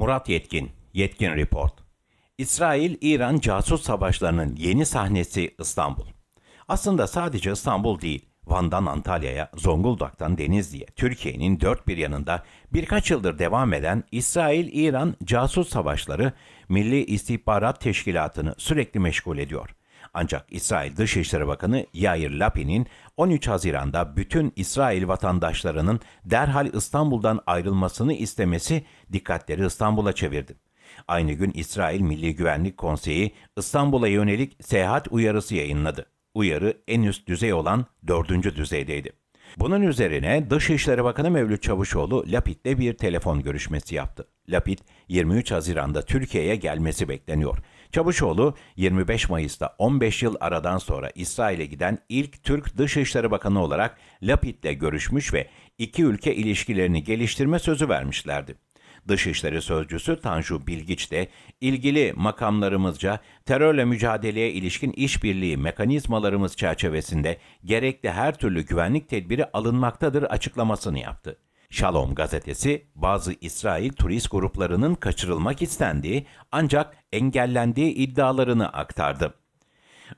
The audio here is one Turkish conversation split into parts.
Murat Yetkin, Yetkin Report. İsrail-İran casus savaşlarının yeni sahnesi İstanbul. Aslında sadece İstanbul değil, Van'dan Antalya'ya, Zonguldak'tan Denizli'ye, Türkiye'nin dört bir yanında birkaç yıldır devam eden İsrail-İran casus savaşları Milli İstihbarat Teşkilatı'nı sürekli meşgul ediyor. Ancak İsrail Dışişleri Bakanı Yair Lapin'in 13 Haziran'da bütün İsrail vatandaşlarının derhal İstanbul'dan ayrılmasını istemesi dikkatleri İstanbul'a çevirdi. Aynı gün İsrail Milli Güvenlik Konseyi İstanbul'a yönelik seyahat uyarısı yayınladı. Uyarı en üst düzey olan dördüncü düzeydeydi. Bunun üzerine Dışişleri Bakanı Mevlüt Çavuşoğlu Lapid'le bir telefon görüşmesi yaptı. Lapid 23 Haziran'da Türkiye'ye gelmesi bekleniyor. Çavuşoğlu 25 Mayıs'ta 15 yıl aradan sonra İsrail'e giden ilk Türk Dışişleri Bakanı olarak Lapid'le görüşmüş ve iki ülke ilişkilerini geliştirme sözü vermişlerdi. Dışişleri Sözcüsü Tanju Bilgiç de ilgili makamlarımızca terörle mücadeleye ilişkin işbirliği mekanizmalarımız çerçevesinde gerekli her türlü güvenlik tedbiri alınmaktadır açıklamasını yaptı. Shalom gazetesi bazı İsrail turist gruplarının kaçırılmak istendiği ancak engellendiği iddialarını aktardı.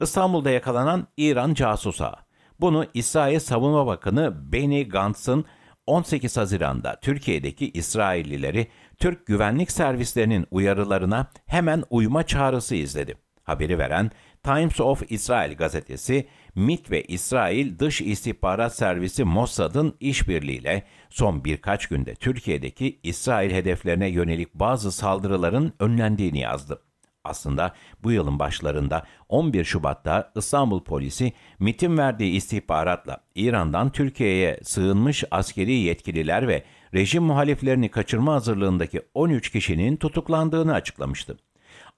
İstanbul'da yakalanan İran casusa. Bunu İsrail Savunma Bakanı Benny Gantz'ın 18 Haziran'da Türkiye'deki İsraillileri Türk güvenlik servislerinin uyarılarına hemen uyma çağrısı izledi. Haberi veren Times of Israel gazetesi MIT ve İsrail Dış İstihbarat Servisi Mossad'ın işbirliğiyle son birkaç günde Türkiye'deki İsrail hedeflerine yönelik bazı saldırıların önlendiğini yazdı. Aslında bu yılın başlarında 11 Şubat'ta İstanbul polisi MIT'in verdiği istihbaratla İran'dan Türkiye'ye sığınmış askeri yetkililer ve rejim muhaliflerini kaçırma hazırlığındaki 13 kişinin tutuklandığını açıklamıştı.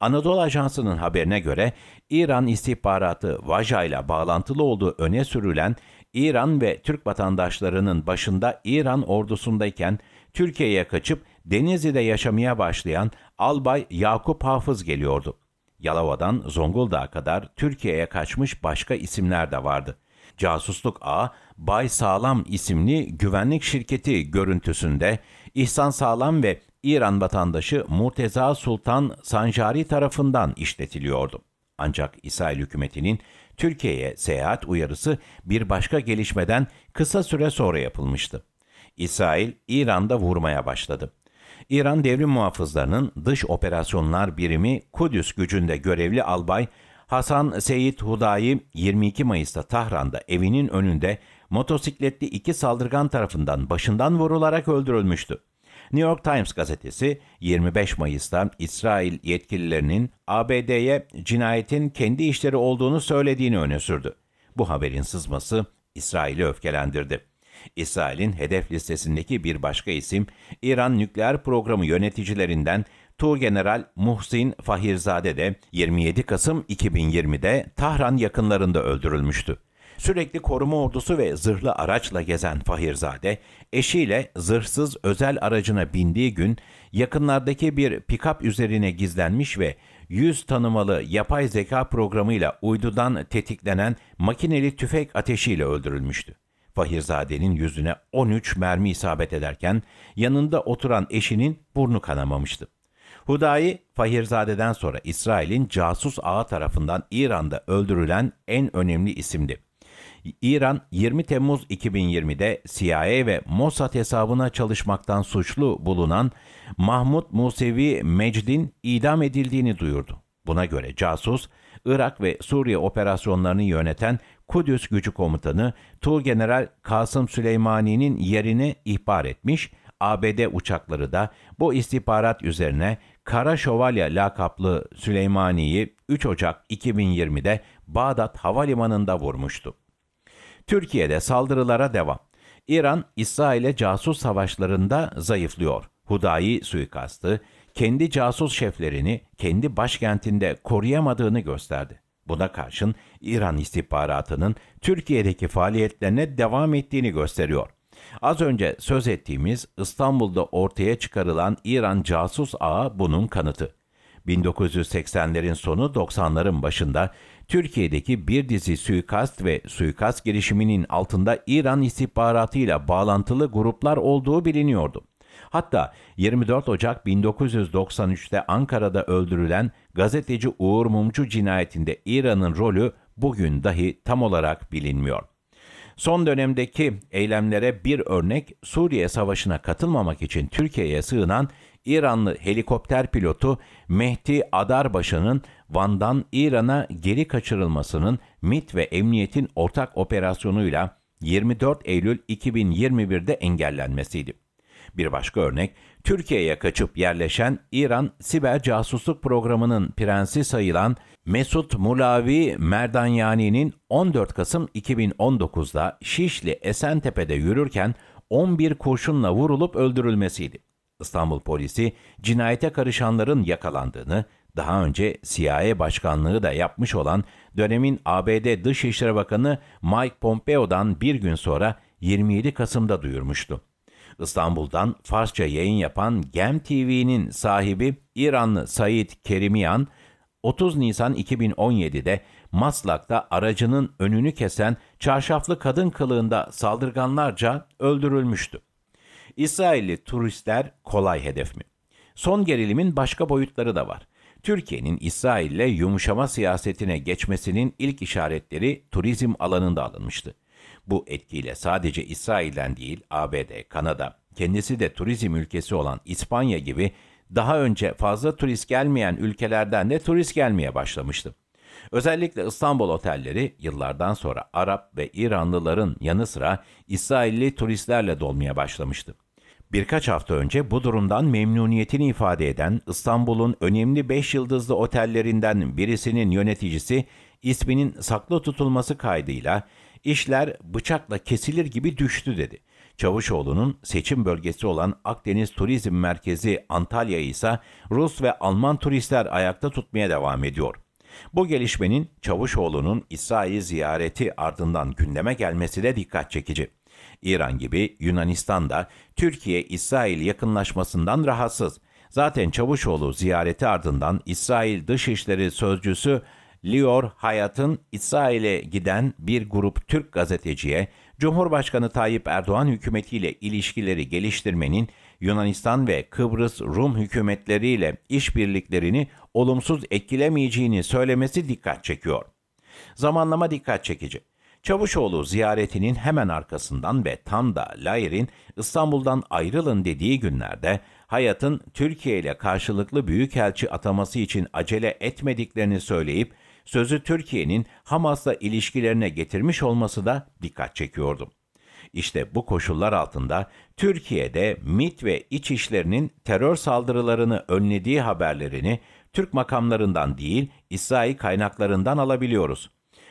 Anadolu Ajansı'nın haberine göre İran istihbaratı Vaja ile bağlantılı olduğu öne sürülen İran ve Türk vatandaşlarının başında İran ordusundayken Türkiye'ye kaçıp Denizli'de yaşamaya başlayan Albay Yakup Hafız geliyordu. Yalova'dan Zonguldak'a kadar Türkiye'ye kaçmış başka isimler de vardı. Casusluk A, Bay Sağlam isimli güvenlik şirketi görüntüsünde İhsan Sağlam ve İran vatandaşı Murteza Sultan Sanjari tarafından işletiliyordu. Ancak İsrail hükümetinin Türkiye'ye seyahat uyarısı bir başka gelişmeden kısa süre sonra yapılmıştı. İsrail İran'da vurmaya başladı. İran devrim muhafızlarının dış operasyonlar birimi Kudüs gücünde görevli albay Hasan Seyit Hudayi 22 Mayıs'ta Tahran'da evinin önünde motosikletli iki saldırgan tarafından başından vurularak öldürülmüştü. New York Times gazetesi 25 Mayıs'ta İsrail yetkililerinin ABD'ye cinayetin kendi işleri olduğunu söylediğini öne sürdü. Bu haberin sızması İsrail'i öfkelendirdi. İsrail'in hedef listesindeki bir başka isim İran nükleer programı yöneticilerinden Tuğgeneral Muhsin Fahirzade de 27 Kasım 2020'de Tahran yakınlarında öldürülmüştü. Sürekli koruma ordusu ve zırhlı araçla gezen Fahirzade, eşiyle zırhsız özel aracına bindiği gün yakınlardaki bir pikap üzerine gizlenmiş ve yüz tanımalı yapay zeka programıyla uydudan tetiklenen makineli tüfek ateşiyle öldürülmüştü. Fahirzade'nin yüzüne 13 mermi isabet ederken yanında oturan eşinin burnu kanamamıştı. Hudayi, Fahirzade'den sonra İsrail'in casus ağı tarafından İran'da öldürülen en önemli isimdi. İran 20 Temmuz 2020'de CIA ve Mossad hesabına çalışmaktan suçlu bulunan Mahmut Musevi Mecdin idam edildiğini duyurdu. Buna göre casus, Irak ve Suriye operasyonlarını yöneten Kudüs Gücü Komutanı Tuğgeneral Kasım Süleymani'nin yerini ihbar etmiş, ABD uçakları da bu istihbarat üzerine Kara Şövalye lakaplı Süleymani'yi 3 Ocak 2020'de Bağdat Havalimanı'nda vurmuştu. Türkiye'de saldırılara devam. İran, İsrail'e casus savaşlarında zayıflıyor. Hudayi suikastı, kendi casus şeflerini kendi başkentinde koruyamadığını gösterdi. Buna karşın İran istihbaratının Türkiye'deki faaliyetlerine devam ettiğini gösteriyor. Az önce söz ettiğimiz İstanbul'da ortaya çıkarılan İran casus ağı bunun kanıtı. 1980'lerin sonu 90'ların başında Türkiye'deki bir dizi suikast ve suikast girişiminin altında İran istihbaratıyla bağlantılı gruplar olduğu biliniyordu. Hatta 24 Ocak 1993'te Ankara'da öldürülen gazeteci Uğur Mumcu cinayetinde İran'ın rolü bugün dahi tam olarak bilinmiyor. Son dönemdeki eylemlere bir örnek Suriye Savaşı'na katılmamak için Türkiye'ye sığınan İranlı helikopter pilotu Mehdi Adarbaşı'nın Van'dan İran'a geri kaçırılmasının MIT ve emniyetin ortak operasyonuyla 24 Eylül 2021'de engellenmesiydi. Bir başka örnek, Türkiye'ye kaçıp yerleşen İran siber casusluk programının prensi sayılan Mesut Mulavi Merdanyani'nin 14 Kasım 2019'da Şişli Esentepe'de yürürken 11 kurşunla vurulup öldürülmesiydi. İstanbul polisi cinayete karışanların yakalandığını, daha önce CIA başkanlığı da yapmış olan dönemin ABD Dışişleri Bakanı Mike Pompeo'dan bir gün sonra 27 Kasım'da duyurmuştu. İstanbul'dan Farsça yayın yapan Gem TV'nin sahibi İranlı Said Kerimiyan, 30 Nisan 2017'de Maslak'ta aracının önünü kesen çarşaflı kadın kılığında saldırganlarca öldürülmüştü. İsrailli turistler kolay hedef mi? Son gerilimin başka boyutları da var. Türkiye'nin İsrail'le yumuşama siyasetine geçmesinin ilk işaretleri turizm alanında alınmıştı. Bu etkiyle sadece İsrail'den değil ABD, Kanada, kendisi de turizm ülkesi olan İspanya gibi daha önce fazla turist gelmeyen ülkelerden de turist gelmeye başlamıştı. Özellikle İstanbul otelleri yıllardan sonra Arap ve İranlıların yanı sıra İsrailli turistlerle dolmaya başlamıştı. Birkaç hafta önce bu durumdan memnuniyetini ifade eden İstanbul'un önemli 5 yıldızlı otellerinden birisinin yöneticisi isminin saklı tutulması kaydıyla işler bıçakla kesilir gibi düştü dedi. Çavuşoğlu'nun seçim bölgesi olan Akdeniz Turizm Merkezi Antalya ise Rus ve Alman turistler ayakta tutmaya devam ediyor. Bu gelişmenin Çavuşoğlu'nun İsrail ziyareti ardından gündeme gelmesi de dikkat çekici. İran gibi Yunanistan da Türkiye-İsrail yakınlaşmasından rahatsız. Zaten Çavuşoğlu ziyareti ardından İsrail Dışişleri Sözcüsü Lior Hayat'ın İsrail'e giden bir grup Türk gazeteciye Cumhurbaşkanı Tayyip Erdoğan hükümetiyle ilişkileri geliştirmenin Yunanistan ve Kıbrıs Rum hükümetleriyle işbirliklerini olumsuz etkilemeyeceğini söylemesi dikkat çekiyor. Zamanlama dikkat çekici. Çavuşoğlu ziyaretinin hemen arkasından ve tam da Layer'in İstanbul'dan ayrılın dediği günlerde Hayat'ın Türkiye ile karşılıklı büyükelçi ataması için acele etmediklerini söyleyip sözü Türkiye'nin Hamas'la ilişkilerine getirmiş olması da dikkat çekiyordu. İşte bu koşullar altında Türkiye'de MIT ve iç işlerinin terör saldırılarını önlediği haberlerini Türk makamlarından değil İsrail kaynaklarından alabiliyoruz.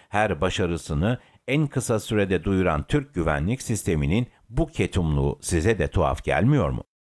Her başarısını en kısa sürede duyuran Türk güvenlik sisteminin bu ketumluğu size de tuhaf gelmiyor mu?